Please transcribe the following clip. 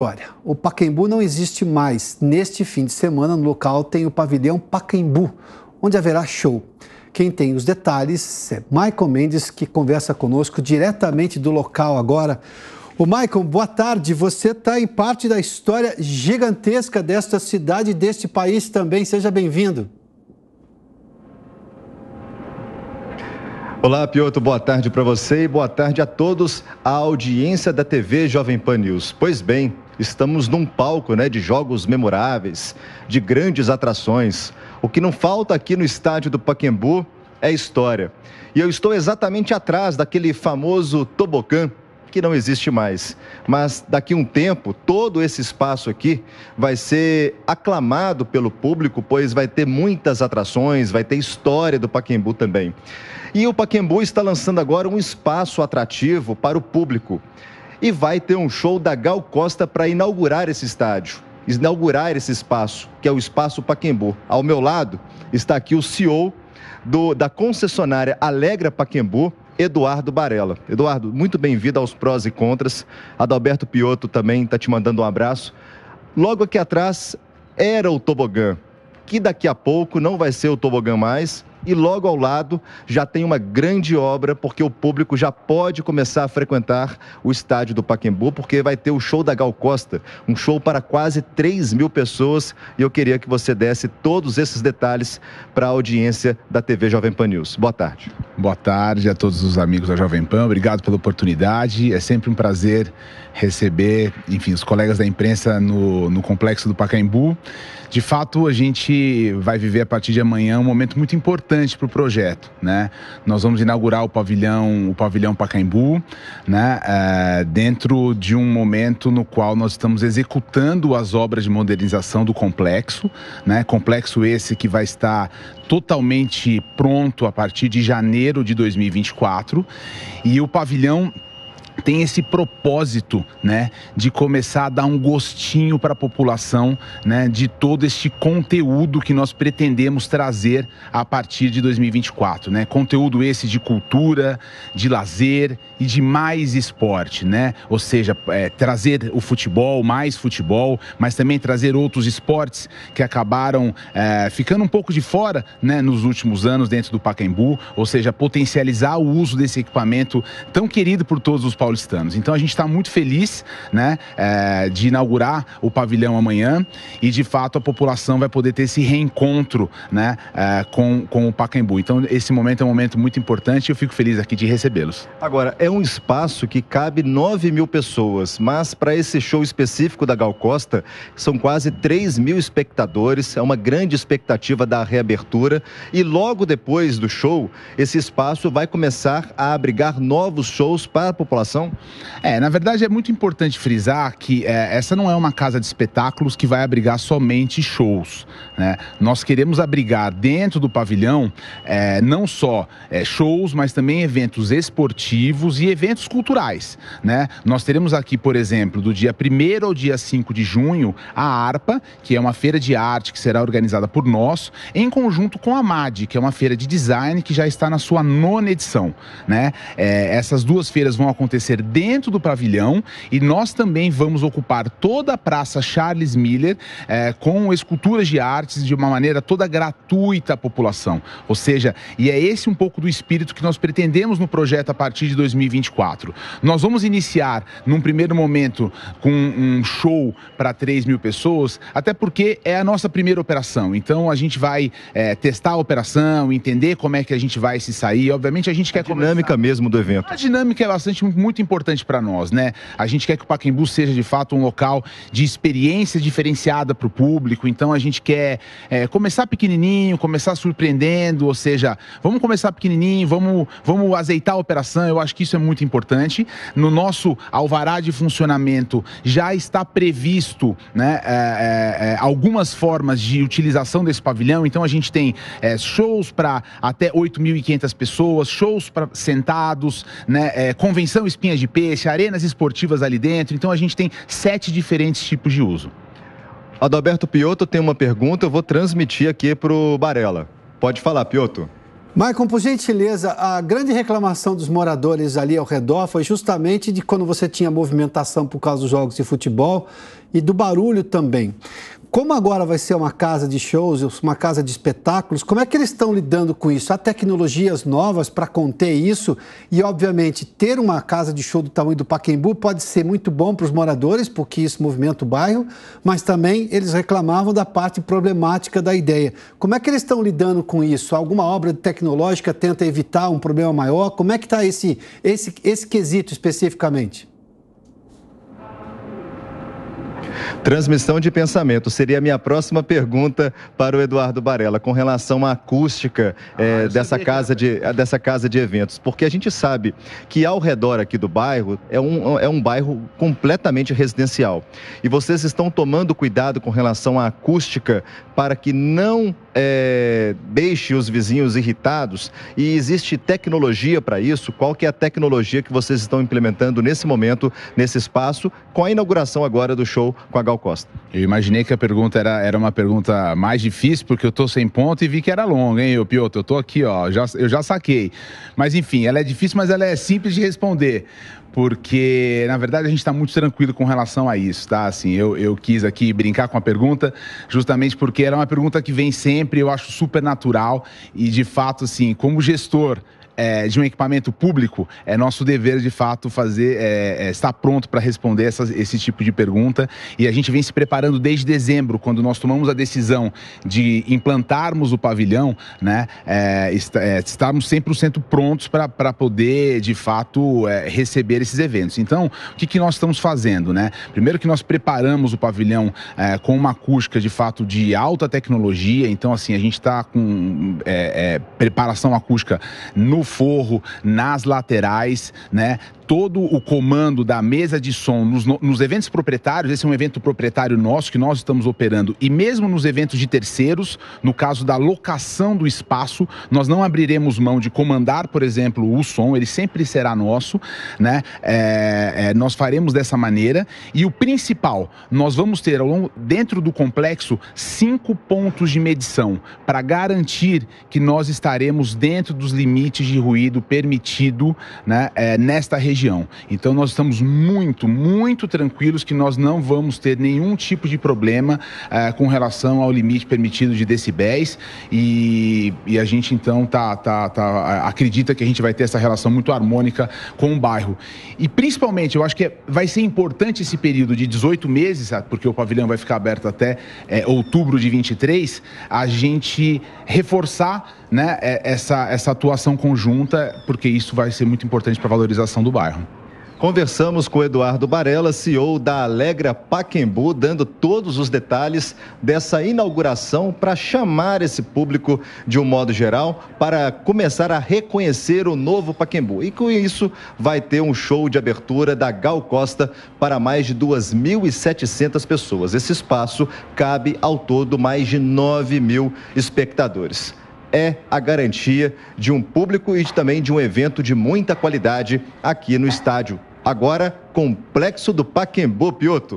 Olha, o Paquembu não existe mais. Neste fim de semana, no local tem o pavilhão Paquembu, onde haverá show. Quem tem os detalhes é Michael Mendes, que conversa conosco diretamente do local agora. O Michael, boa tarde. Você está em parte da história gigantesca desta cidade e deste país também. Seja bem-vindo. Olá, Pioto, boa tarde para você e boa tarde a todos, a audiência da TV Jovem Pan News. Pois bem, estamos num palco né, de jogos memoráveis, de grandes atrações. O que não falta aqui no estádio do Paquembu é história. E eu estou exatamente atrás daquele famoso Tobocan que não existe mais. Mas daqui um tempo, todo esse espaço aqui vai ser aclamado pelo público, pois vai ter muitas atrações, vai ter história do Paquembu também. E o Paquembu está lançando agora um espaço atrativo para o público e vai ter um show da Gal Costa para inaugurar esse estádio, inaugurar esse espaço, que é o Espaço Paquembu. Ao meu lado está aqui o CEO do, da concessionária Alegra Paquembu, Eduardo Barella. Eduardo, muito bem-vindo aos Prós e Contras. Adalberto Piotto também está te mandando um abraço. Logo aqui atrás era o tobogã, que daqui a pouco não vai ser o tobogã mais, e logo ao lado já tem uma grande obra, porque o público já pode começar a frequentar o estádio do Paquembu, porque vai ter o show da Gal Costa, um show para quase 3 mil pessoas. E eu queria que você desse todos esses detalhes para a audiência da TV Jovem Pan News. Boa tarde. Boa tarde a todos os amigos da Jovem Pan. Obrigado pela oportunidade. É sempre um prazer receber, enfim, os colegas da imprensa no, no complexo do Pacaembu. De fato, a gente vai viver a partir de amanhã um momento muito importante importante para o projeto, né? Nós vamos inaugurar o pavilhão, o pavilhão Pacaembu, né? É, dentro de um momento no qual nós estamos executando as obras de modernização do complexo, né? Complexo esse que vai estar totalmente pronto a partir de janeiro de 2024 e o pavilhão tem esse propósito, né, de começar a dar um gostinho para a população, né, de todo este conteúdo que nós pretendemos trazer a partir de 2024, né? Conteúdo esse de cultura, de lazer e de mais esporte, né? Ou seja, é, trazer o futebol, mais futebol, mas também trazer outros esportes que acabaram é, ficando um pouco de fora, né, nos últimos anos dentro do Pacaembu, ou seja, potencializar o uso desse equipamento tão querido por todos os paulistas paulistanos. Então a gente está muito feliz né, é, de inaugurar o pavilhão amanhã e de fato a população vai poder ter esse reencontro né, é, com, com o Pacaembu. Então esse momento é um momento muito importante e eu fico feliz aqui de recebê-los. Agora, é um espaço que cabe 9 mil pessoas, mas para esse show específico da Gal Costa são quase 3 mil espectadores, é uma grande expectativa da reabertura e logo depois do show esse espaço vai começar a abrigar novos shows para a população situação? É, na verdade é muito importante frisar que é, essa não é uma casa de espetáculos que vai abrigar somente shows. Né? Nós queremos abrigar dentro do pavilhão é, não só é, shows, mas também eventos esportivos e eventos culturais. Né? Nós teremos aqui, por exemplo, do dia 1 ao dia 5 de junho, a ARPA, que é uma feira de arte que será organizada por nós, em conjunto com a MAD, que é uma feira de design que já está na sua nona edição. Né? É, essas duas feiras vão acontecer acontecer dentro do pavilhão e nós também vamos ocupar toda a Praça Charles Miller é, com esculturas de artes de uma maneira toda gratuita à população. Ou seja, e é esse um pouco do espírito que nós pretendemos no projeto a partir de 2024. Nós vamos iniciar num primeiro momento com um show para 3 mil pessoas, até porque é a nossa primeira operação. Então a gente vai é, testar a operação, entender como é que a gente vai se sair. Obviamente a gente quer a dinâmica começar... mesmo do evento. A dinâmica é bastante muito muito importante para nós, né? A gente quer que o Pacaembu seja de fato um local de experiência diferenciada para o público, então a gente quer é, começar pequenininho, começar surpreendendo, ou seja, vamos começar pequenininho, vamos, vamos azeitar a operação, eu acho que isso é muito importante. No nosso alvará de funcionamento já está previsto né, é, é, é algumas formas de utilização desse pavilhão, então a gente tem é, shows para até 8.500 pessoas, shows para sentados, né, é, convenção espinha capinhas de peixe, arenas esportivas ali dentro. Então a gente tem sete diferentes tipos de uso. Adalberto Piotto tem uma pergunta, eu vou transmitir aqui para o Barela. Pode falar, Piotto. Maicon, por gentileza, a grande reclamação dos moradores ali ao redor foi justamente de quando você tinha movimentação por causa dos jogos de futebol e do barulho também. Como agora vai ser uma casa de shows, uma casa de espetáculos, como é que eles estão lidando com isso? Há tecnologias novas para conter isso? E, obviamente, ter uma casa de show do tamanho do Paquembu pode ser muito bom para os moradores, porque isso movimenta o bairro, mas também eles reclamavam da parte problemática da ideia. Como é que eles estão lidando com isso? Alguma obra tecnológica tenta evitar um problema maior? Como é que está esse, esse, esse quesito especificamente? Transmissão de pensamento seria a minha próxima pergunta para o Eduardo Barella, com relação à acústica ah, é, dessa, casa de, dessa casa de eventos. Porque a gente sabe que ao redor aqui do bairro é um, é um bairro completamente residencial. E vocês estão tomando cuidado com relação à acústica para que não é, deixe os vizinhos irritados? E existe tecnologia para isso? Qual que é a tecnologia que vocês estão implementando nesse momento, nesse espaço, com a inauguração agora do show com a Gal Costa. Eu imaginei que a pergunta era, era uma pergunta mais difícil, porque eu tô sem ponto e vi que era longa, hein, Piotr? Eu tô aqui, ó, já, eu já saquei. Mas enfim, ela é difícil, mas ela é simples de responder porque na verdade a gente está muito tranquilo com relação a isso, tá? Assim, eu, eu quis aqui brincar com a pergunta, justamente porque era uma pergunta que vem sempre, eu acho super natural e de fato, assim, como gestor, é, de um equipamento público, é nosso dever, de fato, fazer é, é, estar pronto para responder essas, esse tipo de pergunta. E a gente vem se preparando desde dezembro, quando nós tomamos a decisão de implantarmos o pavilhão, né, é, está, é, estarmos 100% prontos para poder, de fato, é, receber esses eventos. Então, o que, que nós estamos fazendo? Né? Primeiro que nós preparamos o pavilhão é, com uma acústica, de fato, de alta tecnologia. Então, assim, a gente está com é, preparação acústica no forro nas laterais, né? todo o comando da mesa de som nos, nos eventos proprietários, esse é um evento proprietário nosso que nós estamos operando, e mesmo nos eventos de terceiros, no caso da locação do espaço, nós não abriremos mão de comandar, por exemplo, o som, ele sempre será nosso, né? É, é, nós faremos dessa maneira. E o principal, nós vamos ter longo, dentro do complexo cinco pontos de medição para garantir que nós estaremos dentro dos limites de ruído permitido né, é, nesta região região. Então nós estamos muito, muito tranquilos que nós não vamos ter nenhum tipo de problema uh, com relação ao limite permitido de decibéis e, e a gente então tá, tá, tá, acredita que a gente vai ter essa relação muito harmônica com o bairro. E principalmente, eu acho que é, vai ser importante esse período de 18 meses, ah, porque o pavilhão vai ficar aberto até é, outubro de 23, a gente reforçar né, é, essa, essa atuação conjunta, porque isso vai ser muito importante para a valorização do bairro. Conversamos com Eduardo Barella, CEO da Alegra Paquembu, dando todos os detalhes dessa inauguração para chamar esse público de um modo geral para começar a reconhecer o novo Paquembu. E com isso vai ter um show de abertura da Gal Costa para mais de 2.700 pessoas. Esse espaço cabe ao todo mais de 9 mil espectadores é a garantia de um público e também de um evento de muita qualidade aqui no estádio. Agora, Complexo do Paquembu, Pioto.